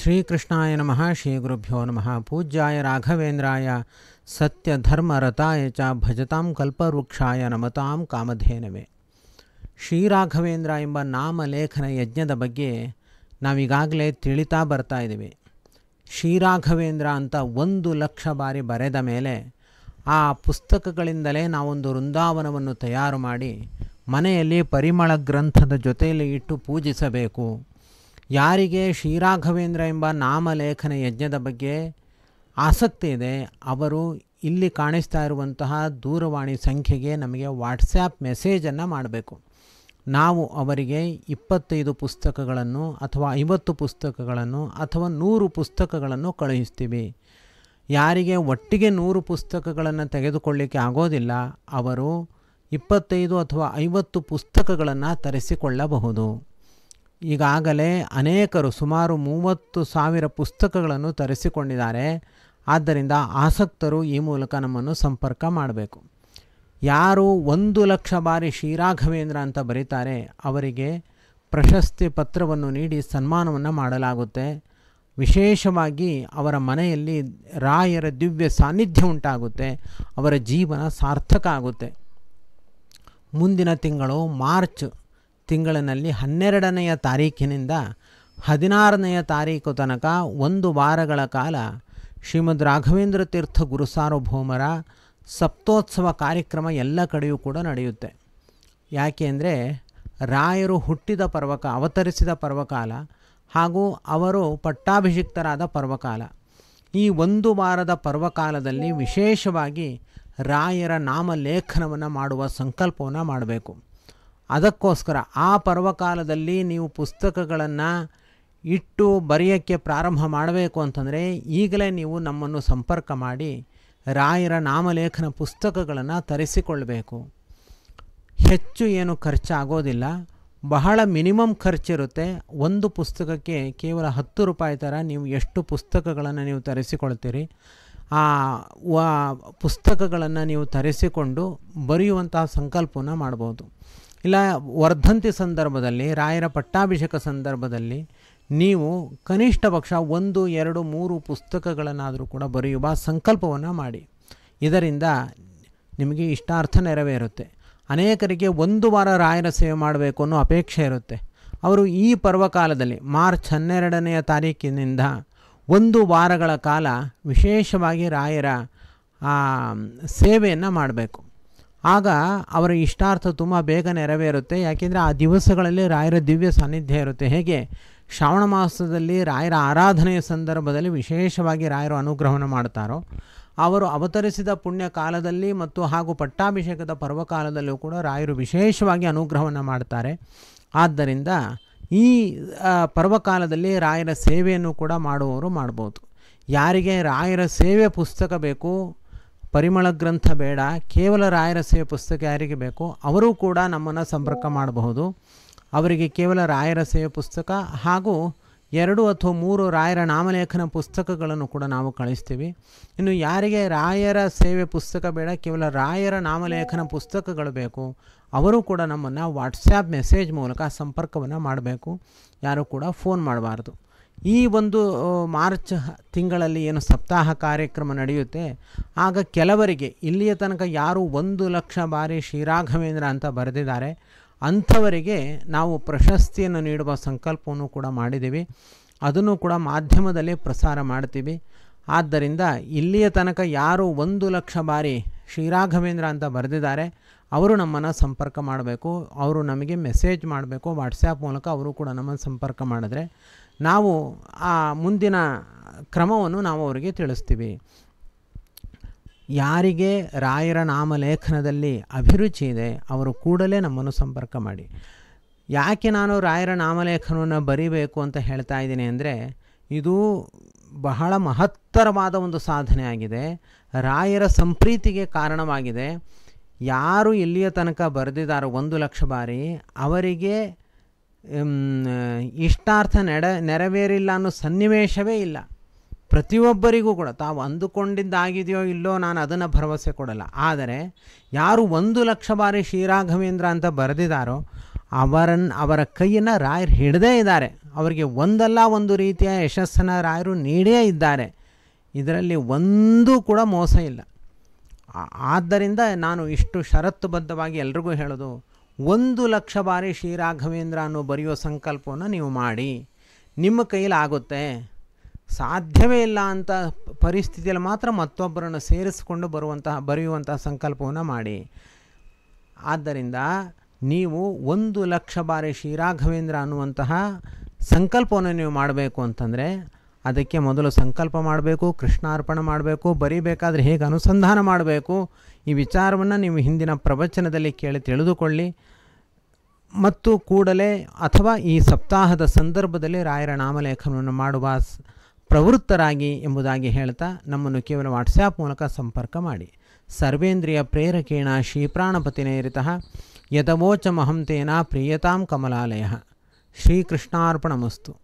ಶ್ರೀಕೃಷ್ಣಾಯ ನಮಃ ಶ್ರೀ ಗುರುಭ್ಯೋ ನಮಃ ಪೂಜ್ಯಾಯ ರಾಘವೇಂದ್ರಾಯ ಸತ್ಯಧರ್ಮರತಾಯ ಚ ಭಜತಾಂ ಕಲ್ಪವೃಕ್ಷಾಯ ನಮತಾಂ ಕಾಮಧೇನವೇ ಶ್ರೀರಾಘವೇಂದ್ರ ಎಂಬ ನಾಮಲೇಖನ ಯಜ್ಞದ ಬಗ್ಗೆ ನಾವೀಗಾಗಲೇ ತಿಳಿತಾ ಬರ್ತಾ ಇದ್ದೀವಿ ಶ್ರೀರಾಘವೇಂದ್ರ ಅಂತ ಒಂದು ಲಕ್ಷ ಬಾರಿ ಬರೆದ ಮೇಲೆ ಆ ಪುಸ್ತಕಗಳಿಂದಲೇ ನಾವೊಂದು ವೃಂದಾವನವನ್ನು ತಯಾರು ಮಾಡಿ ಮನೆಯಲ್ಲಿ ಪರಿಮಳ ಗ್ರಂಥದ ಜೊತೆಯಲ್ಲಿ ಇಟ್ಟು ಪೂಜಿಸಬೇಕು ಯಾರಿಗೆ ಶ್ರೀರಾಘವೇಂದ್ರ ಎಂಬ ನಾಮಲೇಖನ ಯಜ್ಞದ ಬಗ್ಗೆ ಆಸಕ್ತಿ ಇದೆ ಅವರು ಇಲ್ಲಿ ಕಾಣಿಸ್ತಾ ಇರುವಂತಹ ದೂರವಾಣಿ ಸಂಖ್ಯೆಗೆ ನಮಗೆ ವಾಟ್ಸ್ಯಾಪ್ ಮೆಸೇಜನ್ನು ಮಾಡಬೇಕು ನಾವು ಅವರಿಗೆ ಇಪ್ಪತ್ತೈದು ಪುಸ್ತಕಗಳನ್ನು ಅಥವಾ ಐವತ್ತು ಪುಸ್ತಕಗಳನ್ನು ಅಥವಾ ನೂರು ಪುಸ್ತಕಗಳನ್ನು ಕಳುಹಿಸ್ತೀವಿ ಯಾರಿಗೆ ಒಟ್ಟಿಗೆ ನೂರು ಪುಸ್ತಕಗಳನ್ನು ತೆಗೆದುಕೊಳ್ಳಿಕ್ಕೆ ಆಗೋದಿಲ್ಲ ಅವರು ಇಪ್ಪತ್ತೈದು ಅಥವಾ ಐವತ್ತು ಪುಸ್ತಕಗಳನ್ನು ತರಿಸಿಕೊಳ್ಳಬಹುದು ಈಗಾಗಲೇ ಅನೇಕರು ಸುಮಾರು ಮೂವತ್ತು ಸಾವಿರ ಪುಸ್ತಕಗಳನ್ನು ತರಿಸಿಕೊಂಡಿದ್ದಾರೆ ಆದ್ದರಿಂದ ಆಸಕ್ತರು ಈ ಮೂಲಕ ನಮ್ಮನ್ನು ಸಂಪರ್ಕ ಮಾಡಬೇಕು ಯಾರು ಒಂದು ಲಕ್ಷ ಬಾರಿ ಶ್ರೀರಾಘವೇಂದ್ರ ಅಂತ ಬರೀತಾರೆ ಅವರಿಗೆ ಪ್ರಶಸ್ತಿ ಪತ್ರವನ್ನು ನೀಡಿ ಸನ್ಮಾನವನ್ನು ಮಾಡಲಾಗುತ್ತೆ ವಿಶೇಷವಾಗಿ ಅವರ ಮನೆಯಲ್ಲಿ ರಾಯರ ದಿವ್ಯ ಸಾನ್ನಿಧ್ಯ ಉಂಟಾಗುತ್ತೆ ಅವರ ಜೀವನ ಸಾರ್ಥಕ ಆಗುತ್ತೆ ಮುಂದಿನ ತಿಂಗಳು ಮಾರ್ಚ್ ತಿಂಗಳಿನಲ್ಲಿ ಹನ್ನೆರಡನೆಯ ತಾರೀಖಿನಿಂದ ಹದಿನಾರನೆಯ ತಾರೀಕು ತನಕ ಒಂದು ವಾರಗಳ ಕಾಲ ಶ್ರೀಮದ್ ರಾಘವೇಂದ್ರ ತೀರ್ಥ ಗುರುಸಾರ್ವಭೌಮರ ಸಪ್ತೋತ್ಸವ ಕಾರ್ಯಕ್ರಮ ಎಲ್ಲ ಕಡೆಯೂ ಕೂಡ ನಡೆಯುತ್ತೆ ಯಾಕೆ ಅಂದರೆ ರಾಯರು ಹುಟ್ಟಿದ ಪರ್ವಕ ಅವತರಿಸಿದ ಪರ್ವಕಾಲ ಹಾಗೂ ಅವರು ಪಟ್ಟಾಭಿಷಿಕ್ತರಾದ ಪರ್ವಕಾಲ ಈ ಒಂದು ವಾರದ ಪರ್ವಕಾಲದಲ್ಲಿ ವಿಶೇಷವಾಗಿ ರಾಯರ ನಾಮಲೇಖನವನ್ನು ಮಾಡುವ ಸಂಕಲ್ಪವನ್ನು ಮಾಡಬೇಕು ಅದಕ್ಕೋಸ್ಕರ ಆ ಪರ್ವಕಾಲದಲ್ಲಿ ನೀವು ಪುಸ್ತಕಗಳನ್ನು ಇಟ್ಟು ಬರೆಯೋಕ್ಕೆ ಪ್ರಾರಂಭ ಮಾಡಬೇಕು ಅಂತಂದರೆ ಈಗಲೇ ನೀವು ನಮ್ಮನ್ನು ಸಂಪರ್ಕ ಮಾಡಿ ರಾಯರ ನಾಮಲೇಖನ ಪುಸ್ತಕಗಳನ್ನು ತರಿಸಿಕೊಳ್ಳಬೇಕು ಹೆಚ್ಚು ಏನು ಖರ್ಚಾಗೋದಿಲ್ಲ ಬಹಳ ಮಿನಿಮಮ್ ಖರ್ಚಿರುತ್ತೆ ಒಂದು ಪುಸ್ತಕಕ್ಕೆ ಕೇವಲ ಹತ್ತು ರೂಪಾಯಿ ಥರ ನೀವು ಎಷ್ಟು ಪುಸ್ತಕಗಳನ್ನು ನೀವು ತರಿಸಿಕೊಳ್ತೀರಿ ಆ ಪುಸ್ತಕಗಳನ್ನು ನೀವು ತರಿಸಿಕೊಂಡು ಬರೆಯುವಂತಹ ಸಂಕಲ್ಪವನ್ನು ಮಾಡ್ಬೋದು ಇಲ್ಲ ವರ್ಧಂತಿ ಸಂದರ್ಭದಲ್ಲಿ ರಾಯರ ಪಟ್ಟಾಭಿಷೇಕ ಸಂದರ್ಭದಲ್ಲಿ ನೀವು ಕನಿಷ್ಠ ಪಕ್ಷ ಒಂದು ಎರಡು ಮೂರು ಪುಸ್ತಕಗಳನ್ನಾದರೂ ಕೂಡ ಬರೆಯುವ ಸಂಕಲ್ಪವನ್ನು ಮಾಡಿ ಇದರಿಂದ ನಿಮಗೆ ಇಷ್ಟಾರ್ಥ ನೆರವೇರುತ್ತೆ ಅನೇಕರಿಗೆ ಒಂದು ವಾರ ರಾಯರ ಸೇವೆ ಮಾಡಬೇಕು ಅನ್ನೋ ಅಪೇಕ್ಷೆ ಇರುತ್ತೆ ಅವರು ಈ ಪರ್ವಕಾಲದಲ್ಲಿ ಮಾರ್ಚ್ ಹನ್ನೆರಡನೆಯ ತಾರೀಕಿನಿಂದ ಒಂದು ವಾರಗಳ ಕಾಲ ವಿಶೇಷವಾಗಿ ರಾಯರ ಸೇವೆಯನ್ನು ಮಾಡಬೇಕು ಆಗ ಅವರ ಇಷ್ಟಾರ್ಥ ತುಂಬ ಬೇಗ ನೆರವೇರುತ್ತೆ ಯಾಕೆಂದರೆ ಆ ದಿವಸಗಳಲ್ಲಿ ರಾಯರ ದಿವ್ಯ ಸಾನ್ನಿಧ್ಯ ಇರುತ್ತೆ ಹೇಗೆ ಶ್ರಾವಣ ಮಾಸದಲ್ಲಿ ರಾಯರ ಆರಾಧನೆಯ ಸಂದರ್ಭದಲ್ಲಿ ವಿಶೇಷವಾಗಿ ರಾಯರು ಅನುಗ್ರಹವನ್ನು ಮಾಡ್ತಾರೋ ಅವರು ಅವತರಿಸಿದ ಪುಣ್ಯ ಕಾಲದಲ್ಲಿ ಮತ್ತು ಹಾಗೂ ಪಟ್ಟಾಭಿಷೇಕದ ಪರ್ವಕಾಲದಲ್ಲೂ ಕೂಡ ರಾಯರು ವಿಶೇಷವಾಗಿ ಅನುಗ್ರಹವನ್ನು ಮಾಡ್ತಾರೆ ಆದ್ದರಿಂದ ಈ ಪರ್ವಕಾಲದಲ್ಲಿ ರಾಯರ ಸೇವೆಯನ್ನು ಕೂಡ ಮಾಡುವವರು ಮಾಡ್ಬೋದು ಯಾರಿಗೆ ರಾಯರ ಸೇವೆ ಪುಸ್ತಕ ಬೇಕು ಪರಿಮಳ ಗ್ರಂಥ ಬೇಡ ಕೇವಲ ರಾಯರ ಸೇವೆ ಪುಸ್ತಕ ಯಾರಿಗೆ ಬೇಕು ಅವರೂ ಕೂಡ ನಮ್ಮನ್ನು ಸಂಪರ್ಕ ಮಾಡಬಹುದು ಅವರಿಗೆ ಕೇವಲ ರಾಯರ ಸೇವೆ ಪುಸ್ತಕ ಹಾಗೂ ಎರಡು ಅಥವಾ ಮೂರು ರಾಯರ ನಾಮಲೇಖನ ಪುಸ್ತಕಗಳನ್ನು ಕೂಡ ನಾವು ಕಳಿಸ್ತೀವಿ ಇನ್ನು ಯಾರಿಗೆ ರಾಯರ ಸೇವೆ ಪುಸ್ತಕ ಬೇಡ ಕೇವಲ ರಾಯರ ನಾಮಲೇಖನ ಪುಸ್ತಕಗಳು ಬೇಕು ಅವರು ಕೂಡ ನಮ್ಮನ್ನು ವಾಟ್ಸ್ಯಾಪ್ ಮೆಸೇಜ್ ಮೂಲಕ ಸಂಪರ್ಕವನ್ನು ಮಾಡಬೇಕು ಯಾರೂ ಕೂಡ ಫೋನ್ ಮಾಡಬಾರ್ದು ಈ ಒಂದು ಮಾರ್ಚ್ ತಿಂಗಳಲ್ಲಿ ಏನು ಸಪ್ತಾಹ ಕಾರ್ಯಕ್ರಮ ನಡೆಯುತ್ತೆ ಆಗ ಕೆಲವರಿಗೆ ಇಲ್ಲಿಯ ತನಕ ಯಾರು ಒಂದು ಲಕ್ಷ ಬಾರಿ ಶ್ರೀರಾಘವೇಂದ್ರ ಅಂತ ಬರೆದಿದ್ದಾರೆ ಅಂಥವರಿಗೆ ನಾವು ಪ್ರಶಸ್ತಿಯನ್ನು ನೀಡುವ ಸಂಕಲ್ಪವನ್ನು ಕೂಡ ಮಾಡಿದ್ದೀವಿ ಅದನ್ನು ಕೂಡ ಮಾಧ್ಯಮದಲ್ಲಿ ಪ್ರಸಾರ ಮಾಡ್ತೀವಿ ಆದ್ದರಿಂದ ಇಲ್ಲಿಯ ತನಕ ಯಾರು ಒಂದು ಲಕ್ಷ ಬಾರಿ ಶ್ರೀರಾಘವೇಂದ್ರ ಅಂತ ಬರೆದಿದ್ದಾರೆ ಅವರು ನಮ್ಮನ್ನು ಸಂಪರ್ಕ ಮಾಡಬೇಕು ಅವರು ನಮಗೆ ಮೆಸೇಜ್ ಮಾಡಬೇಕು ವಾಟ್ಸ್ಯಾಪ್ ಮೂಲಕ ಅವರು ಕೂಡ ನಮ್ಮನ್ನು ಸಂಪರ್ಕ ಮಾಡಿದ್ರೆ ನಾವು ಆ ಮುಂದಿನ ಕ್ರಮವನ್ನು ನಾವು ಅವರಿಗೆ ತಿಳಿಸ್ತೀವಿ ಯಾರಿಗೆ ರಾಯರ ನಾಮಲೇಖನದಲ್ಲಿ ಅಭಿರುಚಿ ಇದೆ ಅವರು ಕೂಡಲೇ ನಮ್ಮನ್ನು ಸಂಪರ್ಕ ಮಾಡಿ ಯಾಕೆ ನಾನು ರಾಯರ ನಾಮಲೇಖನವನ್ನು ಬರೀಬೇಕು ಅಂತ ಹೇಳ್ತಾ ಇದ್ದೀನಿ ಅಂದರೆ ಇದು ಬಹಳ ಮಹತ್ತರವಾದ ಒಂದು ಸಾಧನೆ ಆಗಿದೆ ರಾಯರ ಸಂಪ್ರೀತಿಗೆ ಕಾರಣವಾಗಿದೆ ಯಾರು ಎಲ್ಲಿಯ ತನಕ ಬರೆದಿದ್ದಾರೋ ಒಂದು ಲಕ್ಷ ಬಾರಿ ಅವರಿಗೆ ಇಷ್ಟಾರ್ಥ ನೆಡ ನೆರವೇರಿಲ್ಲ ಅನ್ನೋ ಸನ್ನಿವೇಶವೇ ಇಲ್ಲ ಪ್ರತಿಯೊಬ್ಬರಿಗೂ ಕೂಡ ತಾವು ಅಂದುಕೊಂಡಿದ್ದಾಗಿದೆಯೋ ಇಲ್ಲೋ ನಾನು ಅದನ್ನು ಭರವಸೆ ಕೊಡಲ್ಲ ಆದರೆ ಯಾರು ಒಂದು ಲಕ್ಷ ಬಾರಿ ಶ್ರೀರಾಘವೇಂದ್ರ ಅಂತ ಬರೆದಿದ್ದಾರೋ ಅವರನ್ನು ಅವರ ಕೈಯನ್ನು ರಾಯರು ಹಿಡದೇ ಇದ್ದಾರೆ ಅವರಿಗೆ ಒಂದಲ್ಲ ಒಂದು ರೀತಿಯ ಯಶಸ್ಸನ್ನು ರಾಯರು ನೀಡೇ ಇದ್ದಾರೆ ಇದರಲ್ಲಿ ಒಂದೂ ಕೂಡ ಮೋಸ ಇಲ್ಲ ಆದ್ದರಿಂದ ನಾನು ಇಷ್ಟು ಷರತ್ತುಬದ್ಧವಾಗಿ ಎಲ್ರಿಗೂ ಹೇಳೋದು ಒಂದು ಲಕ್ಷ ಬಾರಿ ಶ್ರೀರಾಘವೇಂದ್ರ ಅನ್ನು ಬರೆಯುವ ಸಂಕಲ್ಪವನ್ನು ನೀವು ಮಾಡಿ ನಿಮ್ಮ ಆಗುತ್ತೆ ಸಾಧ್ಯವೇ ಇಲ್ಲ ಅಂತ ಪರಿಸ್ಥಿತಿಯಲ್ಲಿ ಮಾತ್ರ ಮತ್ತೊಬ್ಬರನ್ನು ಸೇರಿಸಿಕೊಂಡು ಬರುವಂತಹ ಬರೆಯುವಂತಹ ಸಂಕಲ್ಪವನ್ನು ಮಾಡಿ ಆದ್ದರಿಂದ ನೀವು ಒಂದು ಲಕ್ಷ ಬಾರಿ ಶ್ರೀರಾಘವೇಂದ್ರ ಅನ್ನುವಂತಹ ಸಂಕಲ್ಪವನ್ನು ನೀವು ಮಾಡಬೇಕು ಅಂತಂದರೆ ಅದಕ್ಕೆ ಮೊದಲು ಸಂಕಲ್ಪ ಮಾಡಬೇಕು ಕೃಷ್ಣಾರ್ಪಣೆ ಮಾಡಬೇಕು ಬರೀಬೇಕಾದ್ರೆ ಹೇಗೆ ಅನುಸಂಧಾನ ಮಾಡಬೇಕು ಈ ವಿಚಾರವನ್ನು ನೀವು ಹಿಂದಿನ ಪ್ರವಚನದಲ್ಲಿ ಕೇಳಿ ತಿಳಿದುಕೊಳ್ಳಿ ಮತ್ತು ಕೂಡಲೇ ಅಥವಾ ಈ ಸಪ್ತಾಹದ ಸಂದರ್ಭದಲ್ಲಿ ರಾಯರ ನಾಮಲೇಖನವನ್ನು ಮಾಡುವ ಪ್ರವೃತ್ತರಾಗಿ ಎಂಬುದಾಗಿ ಹೇಳ್ತಾ ನಮ್ಮನ್ನು ಕೇವಲ ವಾಟ್ಸ್ಯಾಪ್ ಮೂಲಕ ಸಂಪರ್ಕ ಮಾಡಿ ಸರ್ವೇಂದ್ರಿಯ ಪ್ರೇರಕೇಣ ಶ್ರೀಪ್ರಾಣಪತಿನೇರಿತಃ ಯದವೋಚ ಮಹಂತೇನಾ ಪ್ರಿಯತಾಂ ಕಮಲಾಲಯ ಶ್ರೀಕೃಷ್ಣಾರ್ಪಣಮಸ್ತು